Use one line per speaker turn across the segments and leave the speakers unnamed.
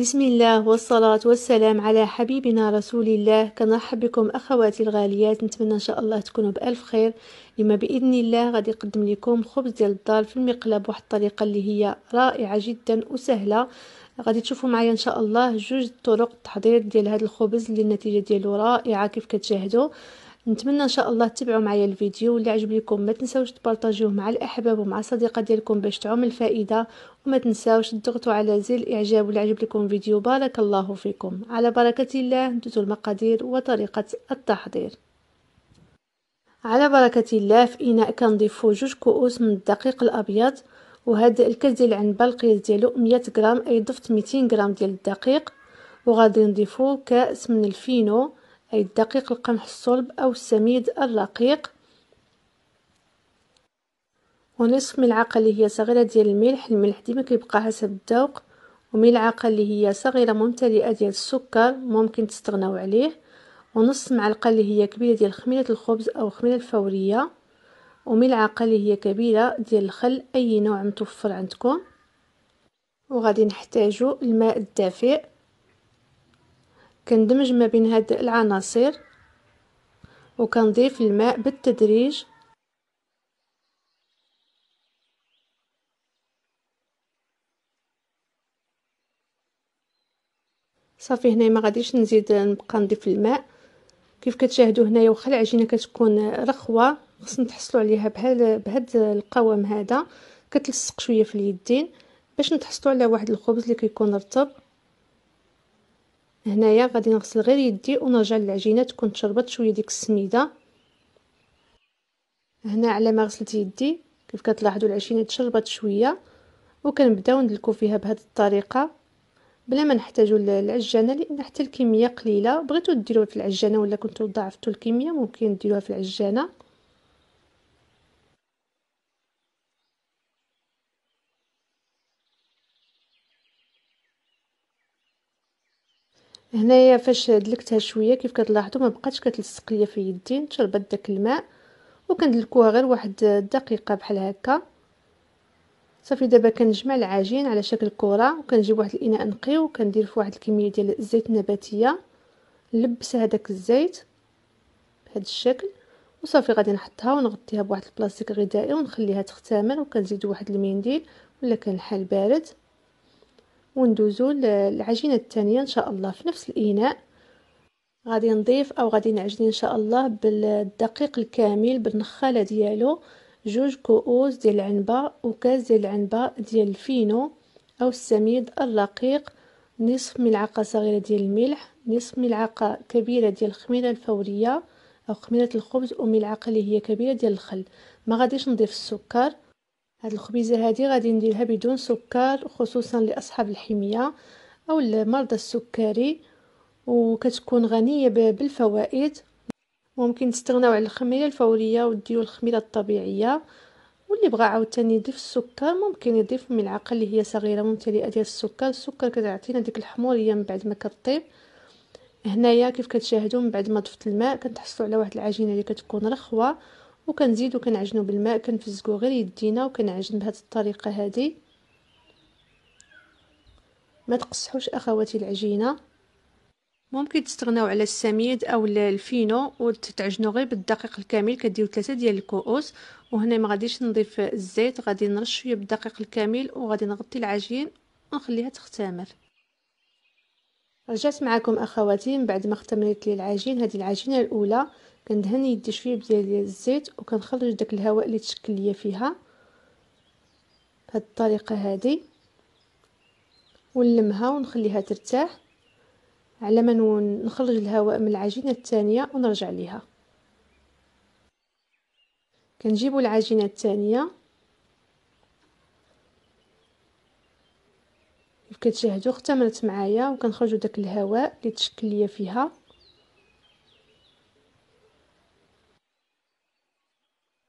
بسم الله والصلاة والسلام على حبيبنا رسول الله كنرحب بكم أخواتي الغاليات نتمنى إن شاء الله تكونوا بألف خير لما بإذن الله غادي نقدم لكم خبز ديال الدار في المقلب واحد الطريقة اللي هي رائعة جدا وسهلة غادي تشوفوا معايا ان شاء الله جوج طرق تحضير ديال هذا الخبز اللي النتيجه ديالو رائعه كيف كتشاهدوا نتمنى ان شاء الله تتبعوا معايا الفيديو واللي عجب لكم ما تنساوش تبارطاجيوه مع الاحباب ومع الصديقه ديالكم باش تعم الفائده ما تنساوش تضغطوا على زر الاعجاب ولا عجب لكم فيديو بارك الله فيكم على بركه الله دوتوا المقادير وطريقه التحضير على بركه الله في اناء كنضيفوا جوج كؤوس من الدقيق الابيض وهذا الكاس ديال العنبه القياس ديالو 100 غرام اي ضفت 200 غرام ديال الدقيق وغادي نضيفو كاس من الفينو اي الدقيق القمح الصلب او السميد الرقيق ونصف ملعقة اللي هي صغيرة ديال الملح الملح ديما كيبقى حسب الذوق وملعقة اللي هي صغيرة ممتلئة ديال السكر ممكن تستغناو عليه ونص معلقة اللي هي كبيرة ديال خميرة الخبز أو خميرة الفورية وملعقة اللي هي كبيرة ديال الخل أي نوع متوفر عندكم وغادي نحتاجو الماء الدافئ كندمج ما بين هاد العناصر وكنضيف الماء بالتدريج صافي هنايا ما غاديش نزيد نبقى نضيف الماء كيف كتشاهدوا هنايا واخا العجينه كتكون رخوه خصنا نتحصلوا عليها بهال بهاد القوام هذا كتلصق شويه في اليدين باش نتحصلوا على واحد الخبز اللي كيكون رطب هنايا غادي نغسل غير يدي ونرجع للعجينه تكون تشربت شويه ديك السميده هنا على ما غسلت يدي كيف كتلاحظوا العجينه تشربت شويه وكنبداو ندلكو فيها بهذه الطريقه بلا ما نحتاجوا العجانه لان حتى الكميه قليله بغيتو ديروها في العجانه ولا كنتو ضاعفتوا الكميه ممكن ديروها في العجانه هنايا فاش دلكتها شويه كيف كتلاحظوا ما بقاتش كتلصق ليا في يدين شربت داك الماء وكندلكوها غير واحد الدقيقه بحال هكا صافي دابا كنجمع العجين على شكل كره وكنجيب واحد الاناء نقي وكندير فيه واحد الكميه ديال الزيت النباتيه نلبس هذاك الزيت بهذا الشكل وصافي غادي نحطها ونغطيها بواحد البلاستيك غذائي ونخليها تختامر وكنزيد واحد المنديل ولا كان الحال بارد وندوزو للعجينه الثانيه ان شاء الله في نفس الاناء غادي نضيف او غادي نعجن ان شاء الله بالدقيق الكامل بالنخاله ديالو جوج كؤوس ديال العنبة وكاس ديال العنبة ديال الفينو أو السميد الرقيق نصف ملعقة صغيرة ديال الملح نصف ملعقة كبيرة ديال الخميرة الفورية أو خميرة الخبز وملعقة اللي هي كبيرة ديال الخل ما غاديش نضيف السكر هاد الخبيزة هادي غادي نديرها بدون سكر خصوصا لأصحاب الحمية أو المرضى السكري وكتكون غنية بالفوائد ممكن تستغناو على الخميره الفوريه وديروا الخميره الطبيعيه واللي بغى عاوتاني يضيف السكر ممكن يضيف ملعقه اللي هي صغيره ممتلئه ديال السكر السكر كتعطينا ديك الحموريه من بعد ما كطيب هنايا كيف كتشاهدوا من بعد ما ضفت الماء كنتحصلوا على واحد العجينه اللي كتكون رخوه وكنزيدو كنعجنو بالماء كنفزقو غير يدينا وكنعجن بهذه الطريقه هذه ما تقصحوش اخواتي العجينه ممكن تستغناو على السميد او الفينو وتتعجنو غير بالدقيق الكامل كديرو ثلاثه ديال الكؤوس وهنا ما غاديش نضيف الزيت غادي نرش شويه بالدقيق الكامل وغادي نغطي العجين ونخليها تختمر رجعت معكم اخواتي من بعد ما اختمرت لي العجين هذه العجينه الاولى كندهن يدي شويه ديال الزيت وكنخرج داك الهواء اللي تشكل ليا فيها بهذه الطريقه هذه ونلمها ونخليها ترتاح على ما نخرج الهواء من العجينه الثانيه ونرجع ليها كنجيب العجينه الثانيه كتشاهدوا اختمرت معايا وكنخرجوا داك الهواء اللي تشكل ليا فيها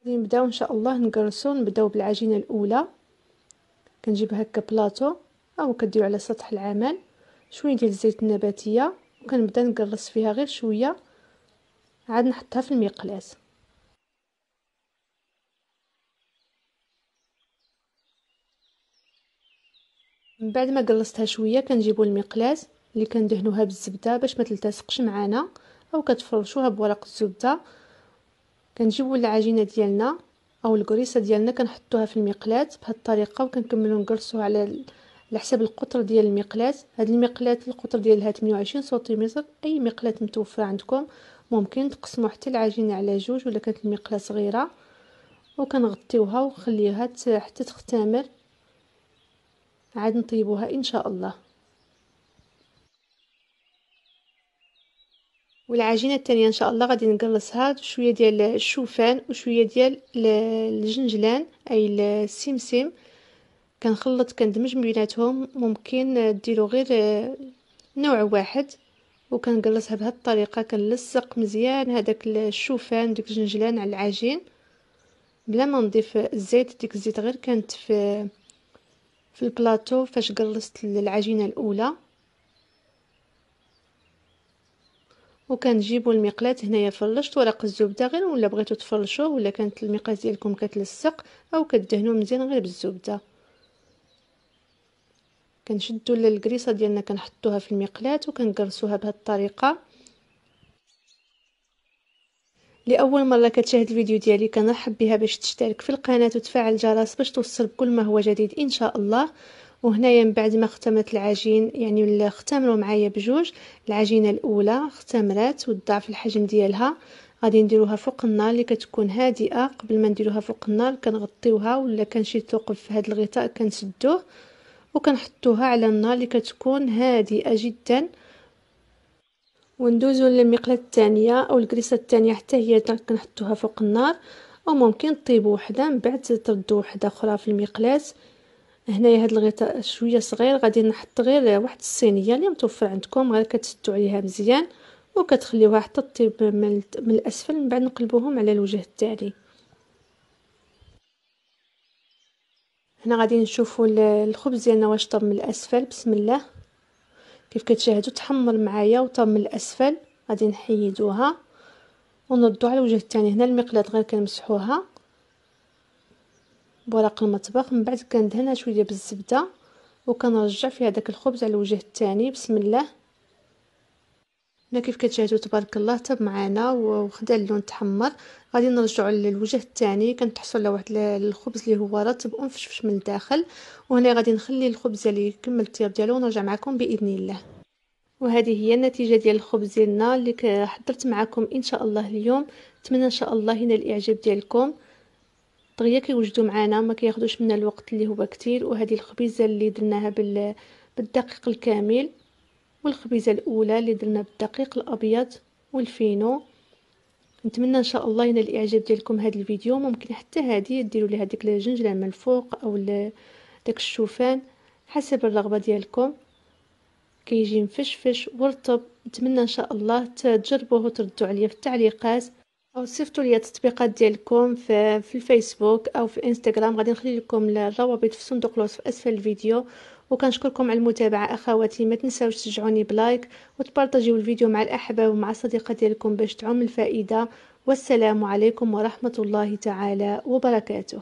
نبداو ان شاء الله نكرسو نبداو بالعجينه الاولى كنجيب هكا بلاطو او كديروا على سطح العمل شويه ديال الزيت النباتيه وكنبدا نقرص فيها غير شويه عاد نحطها في المقلاة من بعد ما قلصتها شويه كنجيبو المقلاة اللي كندهنوها بالزبده باش ما تلتصقش معانا او كتفرشوها بورق الزبده كنجيبو العجينه ديالنا او الكريسه ديالنا كنحطوها في المقلاة بهاد الطريقه وكنكملو نقرصوا على على حساب القطر ديال المقلاه هاد المقلاه القطر ديالها 28 سنتيمتر اي مقلاه متوفره عندكم ممكن تقسموا حتى العجينه على جوج ولا كانت المقلاه صغيره وكنغطيوها وخليها حتى تختمر عاد نطيبوها ان شاء الله والعجينه الثانيه ان شاء الله غادي نقلصها بشويه ديال الشوفان وشويه ديال الجنجلان اي السمسم كنخلط كندمج بيناتهم ممكن ديروا غير نوع واحد وكنقلصها بهاد الطريقه كنلصق مزيان هذاك الشوفان ديك الجنجلان على العجين بلا ما نضيف الزيت ديك الزيت غير كانت في في البلاطو فاش قلصت العجينه الاولى وكنجيبوا المقلاة هنايا فرشت ورق الزبده غير ولا بغيتو تفرشوه ولا كانت المقلاة ديالكم كتلصق او كدهنوه مزيان غير بالزبده كنشدو الكريصه ديالنا كنحطوها في المقلاة وكنكرسوها بهذه الطريقه لاول مره كتشاهد الفيديو ديالي كنرحب بها باش تشترك في القناه وتفعل الجرس باش توصل بكل ما هو جديد ان شاء الله وهنايا من بعد ما اختمرت العجين يعني اختمروا معايا بجوج العجينه الاولى اختمرات وضعف الحجم ديالها غادي نديروها فوق النار اللي كتكون هادئه قبل ما نديروها فوق النار كنغطيوها ولا كان شي ثقب في هذا الغطاء كنسدوه وكنحطوها على النار اللي كتكون هادئه جدا وندوزو للمقله الثانيه او الكريسه الثانيه حتى هي كنحطوها فوق النار او ممكن طيبو وحده من بعد تردو وحده اخرى في المقلاه هنايا هاد الغطاء شويه صغير غادي نحط غير واحد الصينيه اللي متوفر عندكم غير كتسدو عليها مزيان وكتخليوها حتى طيب من الاسفل من بعد نقلبوهم على الوجه التالي هنا غادي نشوفوا الخبز ديالنا واش طاب من الاسفل بسم الله كيف كتشاهدوا تحمر معايا وطاب من الاسفل غادي نحيدوها ونردو على الوجه الثاني هنا المقلاه غير كنمسحوها بورق المطبخ من بعد كندهنها شويه بالزبده وكنرجع فيها داك الخبز على الوجه الثاني بسم الله هنا كيف كتشاهدوا تبارك الله تب معنا وخدا اللون تحمر غادي نرجعوا للوجه الثاني كنتحصل على واحد الخبز اللي هو رطب ومفشفش من الداخل وهنا غادي نخلي الخبز اللي يكمل الطياب ديالو ونرجع معكم باذن الله وهذه هي النتيجه ديال الخبز ديالنا اللي حضرت معكم ان شاء الله اليوم نتمنى ان شاء الله ينال الاعجاب ديالكم دغيا كيوجدوا معنا ما كياخذوش منا الوقت اللي هو كتير وهذه الخبيزه اللي درناها بال بالدقيق الكامل والخبيزه الاولى اللي درنا بالدقيق الابيض والفينو نتمنى ان شاء الله ينال الاعجاب ديالكم هذا الفيديو ممكن حتى هذه ديروا لها ديك الجنجله من الفوق او داك الشوفان حسب الرغبه ديالكم كيجي مفشفش ورطب نتمنى ان شاء الله تجربوه وتردوا عليا في التعليقات او صيفطوا لي التطبيقات ديالكم في, في الفيسبوك او في انستغرام غادي نخلي لكم الروابط في صندوق الوصف اسفل الفيديو وكنشكركم على المتابعه اخواتي ما تنساوش تشجعوني بلايك وتبارطاجيو الفيديو مع الاحبه ومع الصديقه ديالكم باش تعم الفائده والسلام عليكم ورحمه الله تعالى وبركاته